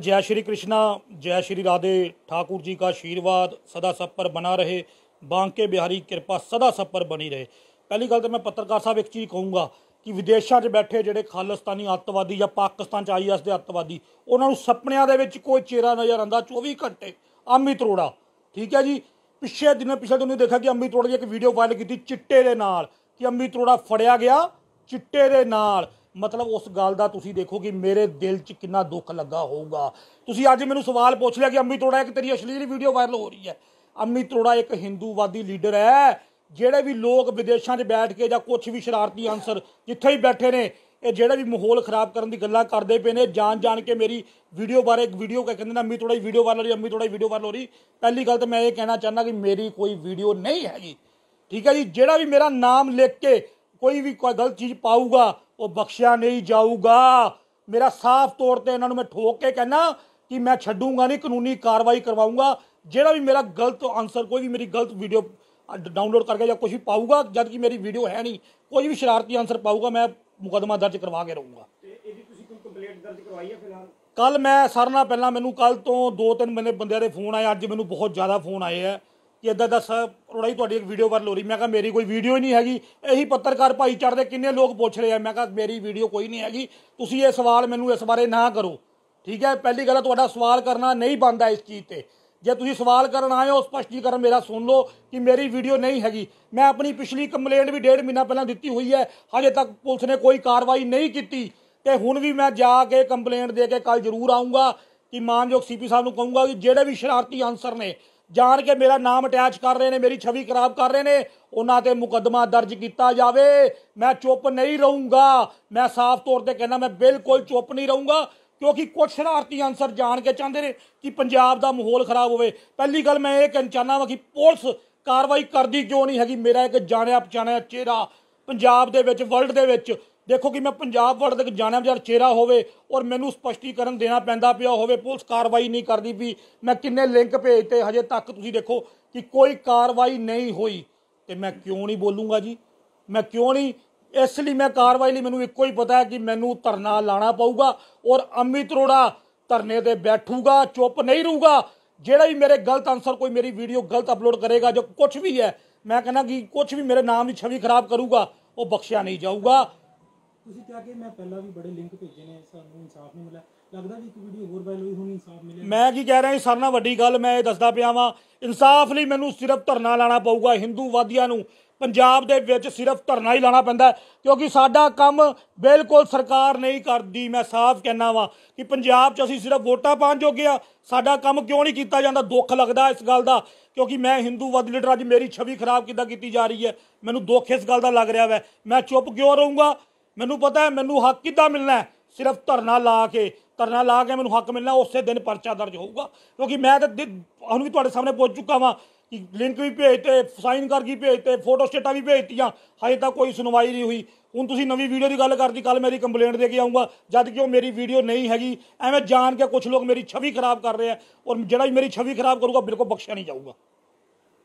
ਜੈ ਸ਼੍ਰੀ ਕ੍ਰਿਸ਼ਨਾ ਜੈ ਸ਼੍ਰੀ राधे ਠਾਕੁਰ ਜੀ ਦਾ ਆਸ਼ੀਰਵਾਦ ਸਦਾ सब ਬਣਾ ਰਹੇ ਬਾਂਕੇ ਬਿਹਾਰੀ ਕਿਰਪਾ ਸਦਾ ਸਭ ਬਣੀ ਰਹੇ ਪਹਿਲੀ ਗੱਲ ਤਾਂ ਮੈਂ ਪੱਤਰਕਾਰ ਸਾਹਿਬ ਇੱਕ ਚੀਜ਼ ਕਹੂੰਗਾ ਕਿ ਵਿਦੇਸ਼ਾਂ 'ਚ ਬੈਠੇ ਜਿਹੜੇ ਖਾਲਿਸਤਾਨੀ ਅੱਤਵਾਦੀ ਜਾਂ ਪਾਕਿਸਤਾਨ 'ਚ ਆਈਐਸ ਦੇ ਅੱਤਵਾਦੀ ਉਹਨਾਂ ਨੂੰ ਸੁਪਨਿਆਂ ਦੇ ਵਿੱਚ ਕੋਈ ਚਿਹਰਾ ਨਜ਼ਰ ਆਂਦਾ 24 ਘੰਟੇ ਅਮਿਤ ਰੋੜਾ ਠੀਕ ਹੈ ਜੀ ਪਿਛੇ ਦਿਨ ਪਿਛਲੇ ਦਿਨ ਦੇਖਿਆ ਕਿ ਅਮਿਤ ਰੋੜਾ ਦੀ ਇੱਕ ਵੀਡੀਓ ਵਾਇਰਲ ਕੀਤੀ ਚਿੱਟੇ ਦੇ ਨਾਲ ਕਿ ਅਮਿਤ ਰੋੜਾ ਫੜਿਆ ਗਿਆ ਚਿੱਟੇ ਦੇ ਨਾਲ ਮਤਲਬ ਉਸ ਗੱਲ ਦਾ ਤੁਸੀਂ ਦੇਖੋ ਕਿ ਮੇਰੇ ਦਿਲ 'ਚ ਕਿੰਨਾ ਦੁੱਖ ਲੱਗਾ ਹੋਊਗਾ ਤੁਸੀਂ ਅੱਜ ਮੈਨੂੰ ਸਵਾਲ ਪੁੱਛ ਲਿਆ ਕਿ ਅੰਮੀ ਤੋੜਾ ਇੱਕ ਤੇਰੀ ਅਸ਼ਲੀਲ ਵੀਡੀਓ ਵਾਇਰਲ ਹੋ ਰਹੀ ਹੈ ਅੰਮੀ ਤੋੜਾ ਇੱਕ ਹਿੰਦੂਵਾਦੀ ਲੀਡਰ ਹੈ ਜਿਹੜੇ ਵੀ ਲੋਕ ਵਿਦੇਸ਼ਾਂ 'ਚ ਬੈਠ ਕੇ ਜਾਂ ਕੁਝ ਵੀ ਸ਼ਰਾਰਤੀ ਅੰਸਰ ਜਿੱਥੇ ਹੀ ਬੈਠੇ ਨੇ ਇਹ ਜਿਹੜਾ ਵੀ ਮਾਹੌਲ ਖਰਾਬ ਕਰਨ ਦੀ ਗੱਲਾਂ ਕਰਦੇ ਪਏ ਨੇ ਜਾਣ ਜਾਣ ਕੇ ਮੇਰੀ ਵੀਡੀਓ ਬਾਰੇ ਇੱਕ ਵੀਡੀਓ ਕਹਿ ਕਹਿੰਦੇ ਨੇ ਅੰਮੀ ਤੋੜਾ ਵੀਡੀਓ ਵਾਇਰਲ ਹੋ ਰਹੀ ਅੰਮੀ ਤੋੜਾ ਵੀਡੀਓ ਵਾਇਰਲ ਹੋ ਰਹੀ ਪਹਿਲੀ ਗੱਲ ਤਾਂ ਮੈਂ ਇਹ ਕਹਿਣਾ ਚਾਹੁੰਦਾ ਕਿ ਮੇਰੀ ਕੋਈ ਵੀਡੀਓ ਨਹੀਂ ਹੈਗੀ ਠੀਕ ਹੈ ਜੀ ਜਿਹੜਾ ਵੀ ਮੇਰਾ ਨਾਮ ਲਿਖ ਕੇ ਕੋਈ ਵੀ ਕੋਈ ਗਲਤ ਚੀਜ਼ ਪਾਊਗਾ ਉਹ ਬਖਸ਼ਿਆ ਨਹੀਂ ਜਾਊਗਾ ਮੇਰਾ ਸਾਫ਼ ਤੌਰ ਤੇ ਇਹਨਾਂ ਨੂੰ ਮੈਂ ਠੋਕ ਕੇ ਕਹਿਣਾ ਕਿ ਮੈਂ ਛੱਡੂਗਾ ਨਹੀਂ ਕਾਨੂੰਨੀ ਕਾਰਵਾਈ ਕਰਵਾਉਂਗਾ ਜਿਹੜਾ ਵੀ ਮੇਰਾ ਗਲਤ ਆਨਸਰ ਕੋਈ ਵੀ ਮੇਰੀ ਗਲਤ ਵੀਡੀਓ ਡਾਊਨਲੋਡ ਕਰਕੇ ਜਾਂ ਕੁਝ ਵੀ ਪਾਊਗਾ ਜਦ ਕਿ ਮੇਰੀ ਵੀਡੀਓ ਹੈ ਨਹੀਂ ਕੋਈ ਵੀ ਸ਼ਰਾਰਤੀ ਆਨਸਰ ਪਾਊਗਾ ਮੈਂ ਮੁਕਦਮਾ ਦਰਜ ਕਰਵਾ ਕੇ ਰਹੂੰਗਾ ਇਹਦੀ ਤੁਸੀਂ ਦਰਜ ਕਰਵਾਈ ਹੈ ਫਿਲਹਾਲ ਕੱਲ ਮੈਂ ਸਾਰਨਾ ਪਹਿਲਾਂ ਮੈਨੂੰ ਕੱਲ ਤੋਂ 2-3 ਮਹੀਨੇ ਬੰਦਿਆਂ ਦੇ ਫੋਨ ਆਏ ਅੱਜ ਮੈਨੂੰ ਬਹੁਤ ਜ਼ਿਆਦਾ ਫੋਨ ਆਏ ਆ ਕਿ ਇਦਾਂ ਦਾ ਅਰੋੜਾ ਤੁਹਾਡੀ ਇੱਕ ਵੀਡੀਓ ਵਾਇਰਲ ਹੋ ਰਹੀ ਮੈਂ ਕਿਹਾ ਮੇਰੀ ਕੋਈ ਵੀਡੀਓ ਹੀ ਨਹੀਂ ਹੈਗੀ ਇਹੀ ਪੱਤਰਕਾਰ ਭਾਈ ਚੜਦੇ ਕਿੰਨੇ ਲੋਕ ਪੁੱਛ ਰਹੇ ਆ ਮੈਂ ਕਿਹਾ ਮੇਰੀ ਵੀਡੀਓ ਕੋਈ ਨਹੀਂ ਹੈਗੀ ਤੁਸੀਂ ਇਹ ਸਵਾਲ ਮੈਨੂੰ ਇਸ ਬਾਰੇ ਨਾ ਕਰੋ ਠੀਕ ਹੈ ਪਹਿਲੀ ਗੱਲ ਤੁਹਾਡਾ ਸਵਾਲ ਕਰਨਾ ਨਹੀਂ ਬੰਦਾ ਇਸ ਚੀਜ਼ ਤੇ ਜੇ ਤੁਸੀਂ ਸਵਾਲ ਕਰਨ ਆਏ ਹੋ ਸਪਸ਼ਟੀਕਰਨ ਮੇਰਾ ਸੁਣ ਲਓ ਕਿ ਮੇਰੀ ਵੀਡੀਓ ਨਹੀਂ ਹੈਗੀ ਮੈਂ ਆਪਣੀ ਪਿਛਲੀ ਕੰਪਲੇਂਟ ਵੀ ਡੇਢ ਮਹੀਨਾ ਪਹਿਲਾਂ ਦਿੱਤੀ ਹੋਈ ਹੈ ਹਜੇ ਤੱਕ ਪੁਲਿਸ ਨੇ ਕੋਈ ਕਾਰਵਾਈ ਨਹੀਂ ਕੀਤੀ ਤੇ ਹੁਣ ਵੀ ਮੈਂ ਜਾ ਕੇ ਕੰਪਲੇਂਟ ਦੇ ਕੇ ਕੱਲ ਜ਼ਰੂਰ ਆਉਂਗਾ ਕਿ ਮਾਨਯੋਗ ਸੀਪੀ ਸਾਹਿਬ ਨੂੰ ਕਹੂੰਗਾ ਕਿ ਜਿਹੜੇ ਵੀ ਸ਼ਰਾਰਤੀ ਅਨਸਰ ਨੇ ਜਾਣ ਕੇ ਮੇਰਾ ਨਾਮ ਅਟੈਚ ਕਰ ਰਹੇ ਨੇ ਮੇਰੀ ਛਵੀ ਖਰਾਬ ਕਰ ਰਹੇ ਨੇ ਉਹਨਾਂ ਤੇ ਮੁਕੱਦਮਾ ਦਰਜ ਕੀਤਾ ਜਾਵੇ ਮੈਂ ਚੁੱਪ ਨਹੀਂ ਰਹੂੰਗਾ ਮੈਂ ਸਾਫ਼ ਤੌਰ ਤੇ ਕਹਿੰਦਾ ਮੈਂ ਬਿਲਕੁਲ ਚੁੱਪ ਨਹੀਂ ਰਹੂੰਗਾ ਕਿਉਂਕਿ ਕੁਝ ਸ਼ਰਾਰਤੀ ਅਨਸਰ ਜਾਣ ਕੇ ਚਾਹੁੰਦੇ ਨੇ ਕਿ ਪੰਜਾਬ ਦਾ ਮਾਹੌਲ ਖਰਾਬ ਹੋਵੇ ਪਹਿਲੀ ਗੱਲ ਮੈਂ ਇਹ ਕਹਿਣਾ ਚਾਹਨਾ ਵਾਂ ਕਿ ਪੁਲਿਸ ਕਾਰਵਾਈ ਕਰਦੀ ਕਿਉਂ ਨਹੀਂ ਹੈਗੀ ਮੇਰਾ ਇੱਕ ਜਾਣਿਆ ਪਛਾਣਿਆ ਚਿਹਰਾ ਪੰਜਾਬ ਦੇ ਵਿੱਚ ਵਰਲਡ ਦੇ ਵਿੱਚ ਦੇਖੋ ਕਿ ਮੈਂ ਪੰਜਾਬ ਵਰਡ ਦੇ ਜਾਣਿਆ ਬਜ਼ਾਰ ਚਿਹਰਾ ਹੋਵੇ ਔਰ ਮੈਨੂੰ ਸਪਸ਼ਟੀਕਰਨ ਦੇਣਾ ਪੈਂਦਾ ਪਿਆ ਹੋਵੇ ਪੁਲਿਸ ਕਾਰਵਾਈ ਨਹੀਂ ਕਰਦੀ ਵੀ ਮੈਂ ਕਿੰਨੇ ਲਿੰਕ ਭੇਜਤੇ ਹਜੇ ਤੱਕ ਤੁਸੀਂ ਦੇਖੋ ਕਿ ਕੋਈ ਕਾਰਵਾਈ ਨਹੀਂ ਹੋਈ ਤੇ ਮੈਂ ਕਿਉਂ ਨਹੀਂ ਬੋਲੂੰਗਾ ਜੀ ਮੈਂ ਕਿਉਂ ਨਹੀਂ ਇਸ ਲਈ ਮੈਂ ਕਾਰਵਾਈ ਲਈ ਮੈਨੂੰ ਇੱਕੋ ਹੀ ਪਤਾ ਹੈ ਕਿ ਮੈਨੂੰ ਧਰਨਾ ਲਾਣਾ ਪਊਗਾ ਔਰ ਅਮਿਤ ਰੋੜਾ ਧਰਨੇ ਤੇ ਬੈਠੂਗਾ ਚੁੱਪ ਨਹੀਂ ਰਹੂਗਾ ਜਿਹੜਾ ਵੀ ਮੇਰੇ ਗਲਤ ਆਨਸਰ ਕੋਈ ਮੇਰੀ ਵੀਡੀਓ ਗਲਤ ਅਪਲੋਡ ਕਰੇਗਾ ਜੋ ਕੁਝ ਵੀ ਹੈ ਮੈਂ ਕਹਿੰਦਾ ਕਿ ਕੁਝ ਵੀ ਮੇਰੇ ਨਾਮ ਦੀ ਛਵੀ ਖਰਾਬ ਕਰੂਗਾ ਉਹ ਬਖਸ਼ਿਆ ਨਹੀਂ ਜਾਊਗਾ ਤੁਸੀਂ ਕਿਹਾ ਕਿ ਮੈਂ ਪਹਿਲਾਂ ਵੀ ਬੜੇ ਲਿੰਕ ਭੇਜੇ ਨੇ ਸਾਨੂੰ ਇਨਸਾਫ ਨਹੀਂ ਮਿਲਿਆ ਲੱਗਦਾ ਵੀ ਇੱਕ ਵੀਡੀਓ ਹੋਰ ਵਾਇਰਲ ਹੋਈ ਹੋਣੀ ਇਨਸਾਫ ਮਿਲਿਆ ਮੈਂ ਕੀ ਕਹਿ ਰਿਹਾ ਇਹ ਸਾਰਾ ਵੱਡੀ ਗੱਲ ਮੈਂ ਇਹ ਦੱਸਦਾ ਪਿਆ ਵਾਂ ਇਨਸਾਫ ਲਈ ਮੈਨੂੰ ਸਿਰਫ ਧਰਨਾ ਲਾਣਾ ਪਊਗਾ ਹਿੰਦੂਵਾਦੀਆਂ ਨੂੰ ਪੰਜਾਬ ਦੇ ਵਿੱਚ ਸਿਰਫ ਧਰਨਾ ਹੀ ਲਾਣਾ ਪੈਂਦਾ ਕਿਉਂਕਿ ਸਾਡਾ ਕੰਮ ਬਿਲਕੁਲ ਸਰਕਾਰ ਨਹੀਂ ਕਰਦੀ ਮੈਂ ਸਾਫ਼ ਕਹਿਣਾ ਵਾਂ ਕਿ ਪੰਜਾਬ 'ਚ ਅਸੀਂ ਸਿਰਫ ਵੋਟਾਂ ਪਾਣ ਜੋਗੇ ਆ ਸਾਡਾ ਕੰਮ ਕਿਉਂ ਨਹੀਂ ਕੀਤਾ ਜਾਂਦਾ ਦੁੱਖ ਲੱਗਦਾ ਇਸ ਗੱਲ ਦਾ ਕਿਉਂਕਿ ਮੈਂ ਹਿੰਦੂਵਾਦ ਲੀਡਰ ਅੱਜ ਮੇਰੀ ਛਵੀ ਖਰਾਬ ਕਿੱਦਾਂ ਕੀਤੀ ਜਾ ਰਹੀ ਹੈ ਮੈਨੂੰ ਦੁੱਖ ਇਸ ਗੱਲ ਦਾ ਲੱਗ ਰਿਹਾ ਵੈ ਮੈਂ ਚੁੱਪ ਕਿਉਂ ਰਹੂੰਗਾ ਮੈਨੂੰ ਪਤਾ ਹੈ ਮੈਨੂੰ ਹੱਕ ਕਿੱਦਾਂ ਮਿਲਣਾ ਹੈ ਸਿਰਫ ਧਰਨਾ ਲਾ ਕੇ ਧਰਨਾ ਲਾ ਕੇ ਮੈਨੂੰ ਹੱਕ ਮਿਲਣਾ ਉਸੇ ਦਿਨ ਪਰਚਾ ਦਰਜ ਹੋਊਗਾ ਕਿਉਂਕਿ ਮੈਂ ਤਾਂ ਹੁਣ ਵੀ ਤੁਹਾਡੇ ਸਾਹਮਣੇ ਪਹੁੰਚ ਚੁੱਕਾ ਵਾਂ ਕਿ ਲਿੰਕ ਵੀ ਭੇਜਤੇ ਸਾਈਨ ਕਰਕੇ ਭੇਜਤੇ ਫੋਟੋ ਸਟੇਟਾਂ ਵੀ ਭੇਜਤੀਆਂ ਹਜੇ ਤੱਕ ਕੋਈ ਸੁਣਵਾਈ ਨਹੀਂ ਹੋਈ ਹੁਣ ਤੁਸੀਂ ਨਵੀਂ ਵੀਡੀਓ ਦੀ ਗੱਲ ਕਰਦੀ ਕੱਲ ਮੇਰੀ ਕੰਪਲੇਂਟ ਦੇ ਕੇ ਆਉਂਗਾ ਜਦ ਕਿ ਉਹ ਮੇਰੀ ਵੀਡੀਓ ਨਹੀਂ ਹੈਗੀ ਐਵੇਂ ਜਾਣ ਕੇ ਕੁਝ ਲੋਕ ਮੇਰੀ ਛਵੀ ਖਰਾਬ ਕਰ ਰਹੇ ਆ ਔਰ ਜਿਹੜਾ ਵੀ ਮੇਰੀ ਛਵੀ ਖਰਾਬ ਕਰੂਗਾ ਬਿਲਕੁਲ ਬਖਸ਼ਿਆ ਨਹੀਂ ਜਾਊਗਾ